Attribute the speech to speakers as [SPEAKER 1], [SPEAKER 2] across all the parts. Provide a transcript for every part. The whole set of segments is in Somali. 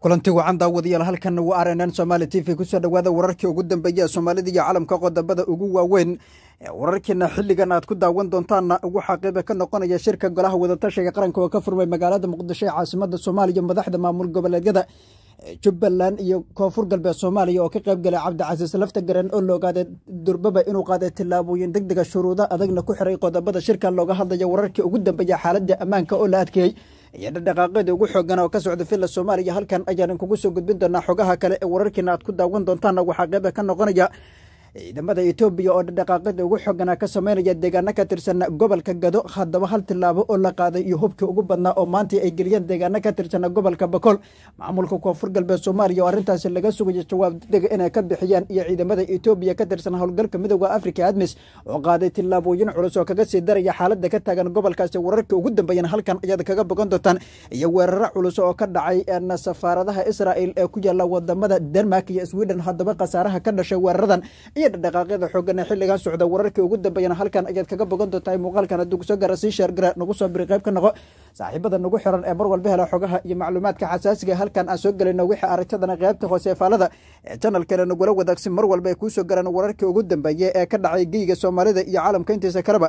[SPEAKER 1] kulanti wacanda daawadayaal halkan waa r n n somaali t v kusoo dhowaada wararkii ugu dambeeya ee soomaalida iyo caalamka qodobada ugu waaweyn wararkiina xilligan aad ku daawan doontaanna ugu xaqiiba ka noqonaya shirka golaha wadatashiga qaranka oo ka furmay magaalada muqdisho ee caasimada soomaaliya madaxda maamul goboleedyada jubbaland iyo koonfur galbeed soomaaliya oo ka qayb galay cabdicasiis lafta garan oo loogaaday durbaba inuu qaaday tillaabooyin deg dega shuruudo adagna ku xiray qodobada shirka looga hadlaya wararkii ugu dambeeya xaaladda ammaanka oo la adkeeyey iyo dhadhaqaaqyada ugu xoogan oo ka socda villa soomaaliya halkan ayaan inkugu soo gudbin doonaa xogaha kale ee wararkiina aad ku daawan doontaanna waxaa qeyba ka noqonaya ciidamada etoobiya oo dhaqaaqida ugu xooganaa ka sameynaya deegaano ka tirsan gobolka gado haddaba hal tilaabo oo la qaaday iyo hubkii ugu badnaa oo maanta ay geliyeen deegaano ka tirsan gobolka bakool maamulka koonfur galbeed soomaaliya oo arrintaasi laga sugaya jawaab degdega ah inay ka bixiyaan iyo ciidamada etoobiya ka tirsan howlgalka midooda africa admis oo qaaday tilaabooyin culus oo kaga sii daraya xaaladda ka taagan gobolkaasi wararkii ugu dambeeyan halkan ayaad kaga bogan doontaan iyo weeraro culus oo ka dhacay safaaradaha israa'il ee ku yaala wadamada denmark iyo sweden haddaba khasaaraha ka dhashay weeraradan iyo dhaqaaqyada xooggana xilligan socda wararkii ugu dambeeyana halkan ayaad kaga bogan doontahay muuqaalkan hadduu kusoo gaara sii sheergara nagu soo biri qayb ka noqo saaxiibada nagu xiran ee mar walba hela xogaha iyo macluumaadka xasaasiga halkan aan soo gelayno wixii aragtadana qaybta hoose faalada ee janalkana nagula wadaagsan mar walba ay soo garaan wararkii ugu dambeeya ee ka dhacay geyga soomaalida iyo caalamka intiisa kaleba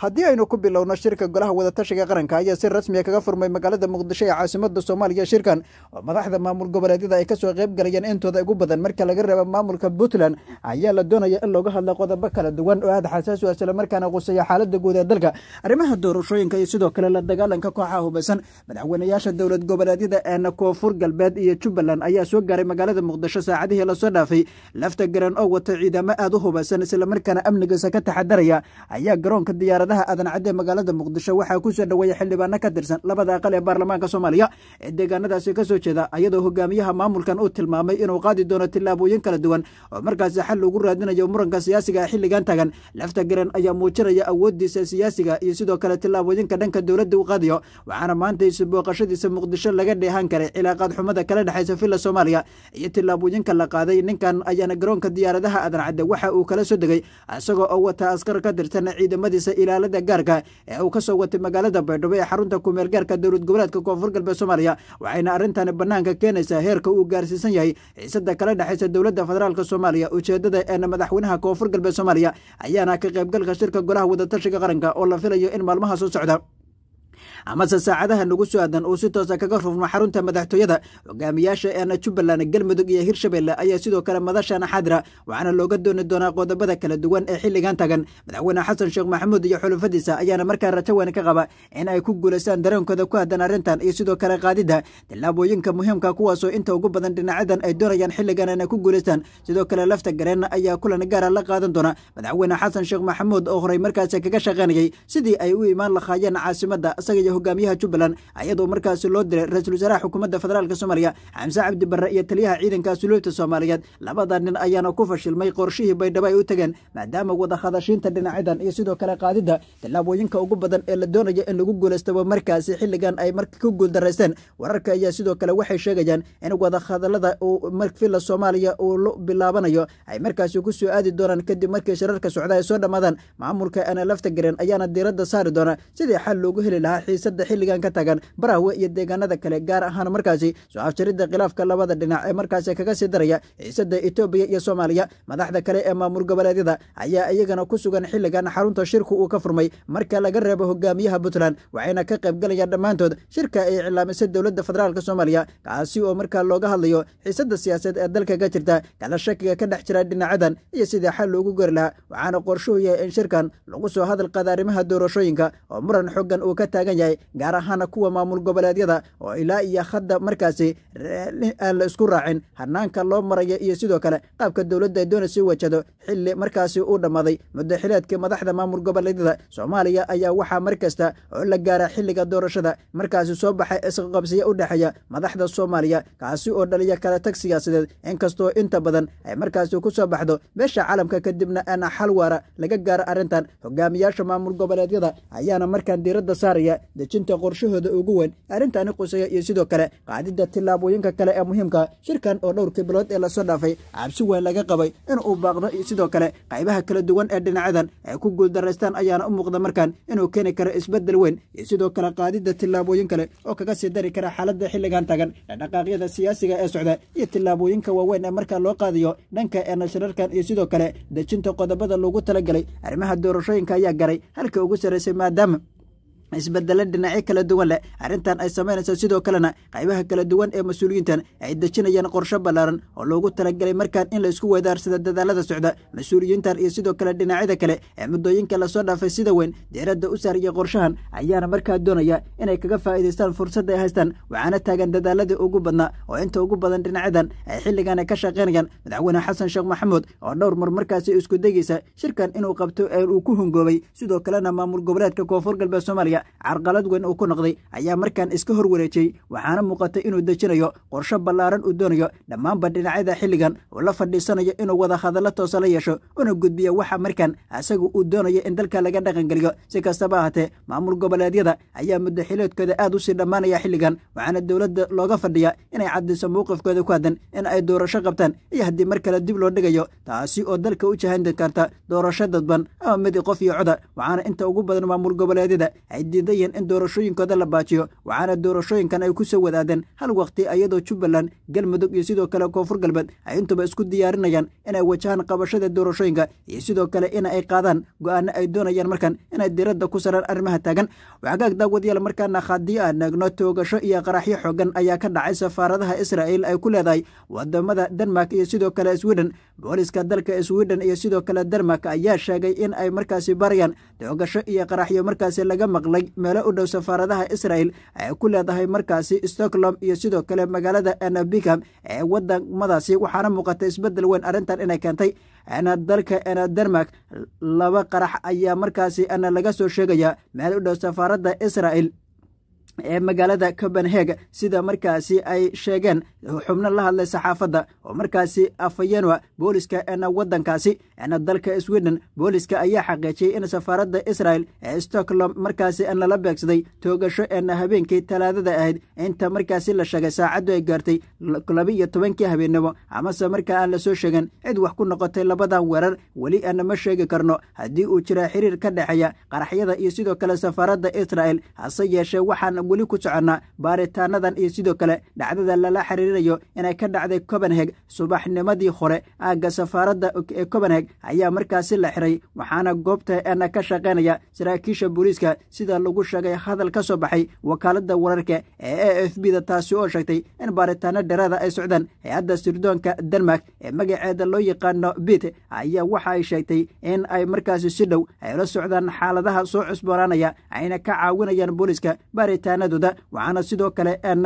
[SPEAKER 1] haddii aynu ku bilowno shirka golaha wadatashiga qaranka ayaa si rasmiya ah kaga furmay magaalada muqdisho ee caasimada soomaaliya shirkan oo madaxda maamul goboleedyada ay kasoo qayb galayeen intooda ugu badan marka laga reebo maamulka puntland ayaa la doonaya in looga hadlo qodobo kala duwan oo aada xasaas u ah islamarkaana quseeya xaalada guud ee dalka arrimaha doorashooyinka iyo sidoo kale la dagaalanka kooxaha hubaysan madaxweynayaasha dowlad goboleedyada eena koonfur galbeed iyo jubbaland ayaa soo gaaray magaalada muqdisho saacadihii lasoo dhaafay lafta garan oo wata ciidamo aada u hubaysan islamarkaana amnigiisa ka taxadaraya ayaa garoonka diyaarad caqabadaha aadan magaalada muqdisho waxaa kusoo dhoweeya xildhibaano ka tirsan labada aqal ee baarlamaanka soomaaliya ee deegaanadaasi kasoo jeeda ayadoo hogaamiyaha maamulkan u tilmaamay inuu qaadi doono tillaabooyin kala duwan oo markaasi xal lagu raadinayo muranka siyaasiga ee xilligan taagan lafta garan ayaa muujinaya awooddiisa siyaasiga iyo sidoo kale tillaabooyinka dhanka dowladda uu qaadayo waxaana maanta isubooqashadiisa muqdisho laga dheehan karay cilaaqaad xumada kala dhexaysa villa soomaaliya iyo tillaabooyinka la qaaday ninkan ayaana garoonka diyaaradaha aadan waxa uu kala soo degay isagoo oo wata askar ka tirsan ciidamadiisa ilaa dagaalada gaarka ee uu ka soo watay magaalada baydhabo ee xarunta kumeel gaarka dowlad goboleedka koonfur galbeed soomaaliya waxayna arrintan bannaanka keenaysaa heerka uu gaarsiisan yahay xiisadda kala dhexaysa dowladda federaalk soomaaliya ujeedada eena madaxweynaha koonfur galbeed soomaaliya ayaana ka qaybgalka shirka golaha wadatashiga qaranka oo la filayo in maalmaha soo socda amase saacadaha nagu soo aadan uu si toosa ah kaga rufmo xarunta madaxtooyada hogaamiyaasha eena jubbaland galmudug iyo hirshabelle ayaa sidoo kale madashana xadira waxaana looga dooni doonaa qodobada kala duwan ee xilligan tagan madaxweyne xasan sheekh maxamuud iyo xulufadiisa ayaana markaa rajawan ka qaba in ay ku guulaystaan dareenkooda ku aadan arrintan iyo sidoo kale qaadidda tillaabooyinka muhiimka ah, kuwaasoo inta ugu badan dhinacadan ay doonayaan xilligan inay ku guulaystaan sidoo kale lafta gareenna ayaa kulan gaara ah la qaadan doona madaxweyne xasan sheekh maxamuud oo horey markaasi kaga shaqaynayay sidii ay u imaan lahaayeen caasimadda isaga iyo hogaamiyaha jubbaland iyadoo markaasi loo diray ra-isul wasaaraha xukuumadda federaalk soomaaliya xamse cabdibarre iyo taliyaha ciidanka suluubta soomaaliyeed labada nin ayaana ku fashilmay qorshihii baydhabo ay u tageen maadaama wada hadashiinta dhinacyadan iyo sidoo kale qaadidda tillaabooyinka ugu badan ee la doonaya in lagu guulaystaba markaasi xilligan ay marka ku guuldaraysteen wararka ayaa sidoo kale waxay sheegayaan in wadahadalada uu marfila soomaaliya uu la bilaabanayo ay markaasi kusoo aadi doonaan kadib markii shararka socda ay soo dhammaadaan maamulka aana lafta garin ayaana diiradda saari doona sidii xal loogu heli lahaa siyaasadda xilligan ka tagan baraawe iyo deegaanada kale gaar ahaan markaasi soo afjaridda khilaafka labada dhinac ee markaasi kaga sii daraya xiisadda etoobiya iyo soomaaliya madaxda kale ee maamul goboleedyada ayaa iyagana ku sugan xilligan xarunta shirku uu ka furmay marka laga reebo hogaamiyaha puntland waxayna ka qaybgalayaan dhammaantood shirka ay iclaamisa dowladda federaalk soomaaliya kaasi oo markaa looga hadlayo xiisadda siyaasadeed ee dalka ka jirta kala shakiga ka dhex jira dhinacadan iyo sidii xal loogu gori lahaa waxaana qorshuhu yahay in shirkan lagu soo hadal qaada arrimaha doorashooyinka oo muran xoogan uu ka taagan yahay leeyahay gaar ahaana kuwa maamul goboleedyada oo ilaa iyo hadda markaasi aan la isku raacin hanaanka loo maraya iyo sidoo kale qaabka dowladda ay doonaysa wajado xilli markaasi uu dhammaaday muddo xileedka madaxda maamul goboleedyada soomaaliya ayaa waxaa mar kasta oo la gaara xilliga doorashada markaasi soo baxay isqaqabsiya u dhexeeya madaxda soomaaliya kaasi oo dhaliya kala tag siyaasadeed inkastoo inta badan ay markaasi ku soo baxdo beesha caalamka kadibna aana xal waara laga gaaro arrintan hogaamiyaasha maamul goboleedyada ayaana markaan diiradda saaraya dejinta qorshahooda ugu weyn arrintani quseeya iyo sidoo kale qaadidda tillaabooyinka kale ee muhiimka shirkan oo dhowrkii bilood ee lasoo dhaafay cabsi weyn laga qabay in uu baaqdo iyo sidoo kale qaybaha kala duwan ee dhinacyadan ay ku guuldaraystaan ayaana u muuqda markan inuu keeni karo isbeddel weyn iyo sidoo kale qaadidda tillaabooyin kale oo kaga sii dari kara xaaladda xilligan tagan dhaqaaqyada siyaasiga ee socda iyo tillaabooyinka waaweyn ee markaa loo qaadiyo dhanka eena shirarkan iyo sidoo kale dejinta qodobada loogu talagalay arrimaha doorashooyinka ayaa garay halka ugu sarraysay maadaama isbedele dhinacyo kala duwan leh arrintan ay samaynayso sidoo kalena qaybaha kala duwan ee mas-uuliyiintan ay dejinayaan qorsho ballaaran oo loogu talagelay markaan in la isku weedaarsada dadaalada socda mas-uuliyiintan iyo sidoo kale dhinacyada kale ee muddooyinka lasoo dhaafay sida weyn diiradda u saariya qorshahan ayaana markaa doonaya inay kaga faa'iidaystaan fursadda ay haystaan waxaana taagan dadaaladii ugu badnaa oo inta ugu badan dhinacyadan ay xilligan ka shaqaynayaan madaxweyne xasan sheekh maxamuud oo dhowr mar markaasi isku iskudegaysa shirkan inuu qabto ee uu ku hungoobay sidoo kalena maamul goboleedka koonfur galbeed soomaaliya soomaaliya carqalad weyn uu ku noqday ayaa markaan iska hor wareejiyey waxaana muuqatay inuu dejinayo qorsho ballaaran uu doonayo dhammaanba dhinacyada xilligan uu la fadhiisanayo inuu wada hadallo toosa la yeesho una gudbiya waxa markaan asagu uu doonayo in dalka laga dhaqangeliyo si kastaba ahaatee maamul goboleedyada ayaa muddaxileedkooda aad u sii dhammaanaya xilligan waxaana dowladda looga fadhiyaa inay caddiso mowqifkooda ku haddan in ay doorasho qabtaan iyo haddii mar kale dib loo dhigayo taasi oo dalka u jahandi karta doorasho dadban ama mid qof iyo coda waxaana inta ugu badan maamul goboleedyada ay diidayeen in doorashooyinkooda la baajiyo waxaana doorashooyinkan ay ku soo wadaadeen hal waqti iyadoo jubbaland galmudug iyo sidoo kale koonfur galbeed ay intuba isku diyaarinayaan inay wajahaan qabashada doorashooyinka iyo sidoo kale in ay qaadaan go-aano ay doonayaan markan inay diradda ku saraan arrimaha taagan waxagaag daawadayaal markaana haddii aan eegno toogasho iyo qaraxyo xoogan ayaa ka dhacay safaaradaha israa'iil ay ku leedahay wadamada denmark iyo sidoo kale swiden booliska dalka swiden iyo sidoo kale denmark ayaa sheegay in ay markaasi barayaan toogasho iyo qaraxyo markaasi laga maqlay dhalag meelo u dhow safaaradaha isra'el ay ku leedahay markaasi stockholm iyo sidoo kale magaalada nabicam ee wadamadaasi waxaana muuqatay isbeddel weyn arrintan inay keentay dalka dermak laba qarax ayaa markaasi ana laga soo sheegaya meel u dhow safaaradda israel ee magaalada copenhage sida markaasi ay sheegeen xubno la hadlay saxaafadda oo markaasi afayenoa booliska ena waddankaasi eena dalka sweden booliska ayaa xaqiijiyey in safaaradda israel ee stockholm markaasi een lala beegsaday toogasho eena habeenkii talaadada ahayd inta markaasi la sheegay saacaddu ay gaartay labiiyo tobankii habeennimo amase marka aan lasoo soo sheegin cid wax ku noqotay labadan weerar weli ena ma sheegi karno haddii uu jiraa xiriir ka dhexeeya qaraxyada iyo sidoo kale safaaradda israel hase yeeshee waxaan waxaan weli ku soconnaa baaritaanadan iyo sidoo kale dhacdada lala xiriirinayo inay ka dhacday copenheg subaxnimadii hore aagga safaaradda ee copenheg ayaa markaasi la xiray waxaana goobta eena ka shaqaynaya saraakiisha booliiska sida lagu sheegay hadal ka soo baxay wakaaladda wararka ee a f b da taasi oo sheegtay in baaritaano dheeraada ah ay socdaan hay-adda sirdoonka denmark ee magaceeda loo yaqaano bit ayaa waxa ay sheegtay in ay markaasi si dhow ay la socdaan xaaladaha soo cusboonaanaya ayna ka caawinayaan booliiska baarita wicitaanadooda waxaana sidoo kale n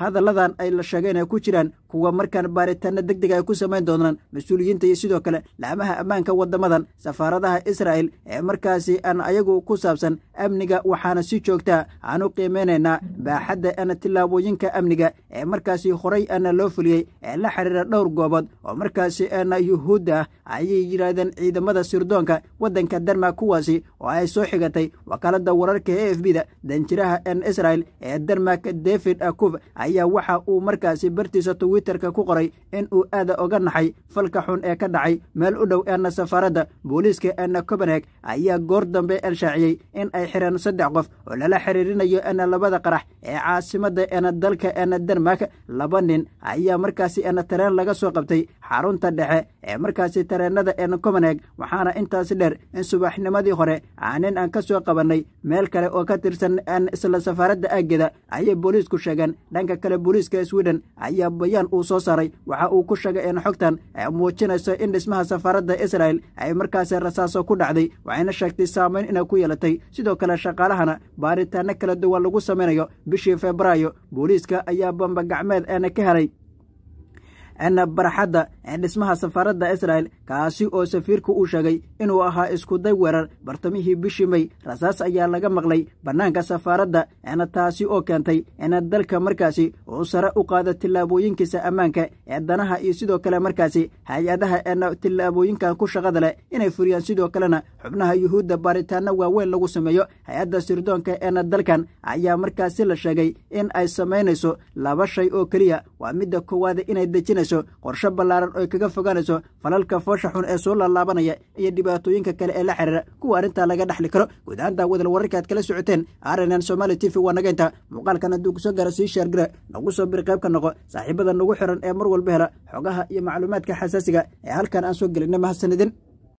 [SPEAKER 1] hadalladan ay la sheegeen ay ku jiraan kuwa markaan baaritaana degdeg ay ku samayn doonaan mas-uuliyiinta iyo sidoo kale laamaha ammaanka waddamadan safaaradaha israa'el ee markaasi aan ayagu ku saabsan amniga waxaana si joogtaa ah aanu qiimeynaynaa baaxadda ana tillaabooyinka amniga ee markaasi horay ana loo fuliyey ee la xiriira dhowr goobood oo markaasi ana yuhuudda ah ayay yidhaahdeen ciidamada sirdoonka waddanka denmark kuwaasi oo ay soo xigatay wakaaladda wararka e f b da danjiraha n israa'el ee denmark david akuf ayaa waxa uu markaasi bartiisa tuwi twitterka ku qoray in uu aada oga naxay falka xun ee ka dhacay meel u dhow eena safaaradda booliiska eena copenhag ayaa goor dambe elshaaciyey in ay xireen saddex qof oo lala xiriirinayo eena labada qarax ee caasimadda eena dalka eena denmark laba nin ayaa markaasi eena tareen laga soo qabtay xarunta dhexe ee markaasi tareennada eena copenhag waxaana intaasi dheer in subaxnimadii hore aanin aan ka soo qabannay meel kale oo ka tirsan isla safaaradda aggeda ayay booliisku sheegeen dhanka kale booliiska swiden ayaa bayaan uu soo saaray waxa uu ku sheegay in xogtan ay muujinayso in dhismaha safaaradda israel ay markaasi rasaaso ku dhacday waxayna sheegtay saameyn inay ku yeelatay sidoo kale shaqaalahana baaritaano kala duwan lagu samaynayo bishii febraayo booliiska ayaa gacmeed eena ka helay barxadda ee dhismaha safaaradda israel kaasi oo safiirka uu sheegay inuu ahaa iskuday weerar bartamihii bishii may rasaas ayaa laga maqlay bannaanka safaaradda eena taasi oo keentay ina dalka markaasi uu sare u qaado tillaabooyinkiisa ammaanka ee danaha iyo sidoo kale markaasi hay-adaha eena tillaabooyinkan ku shaqada leh inay furiyaan sidoo kalena xubnaha yuhuudda baaritaanno waaweyn lagu sameeyo hay-adda sirdoonka eena dalkan ayaa markaasi la sheegay in ay samaynayso laba shay oo keliya waa midda koowaada inay dejinayso qorsho ballaaran oy kaga fogaanayso falalka foosha xun ee soo lalaabanaya iyo dhibaatooyinka kale ee la xiriira kuwa arrintaa laga dhexli karo guud ahaan daawadal wararkaad kala socoteen arn n somaali t v waa nageynta muuqaalkan hadduu kusoo gaaro sii shaargira nagu soo biri qayb ka noqo saaxiibada nagu xiran ee mar walba hela xogaha iyo macluumaadka xasaasiga ah ee halkan aan soo gelinna mahadsanidin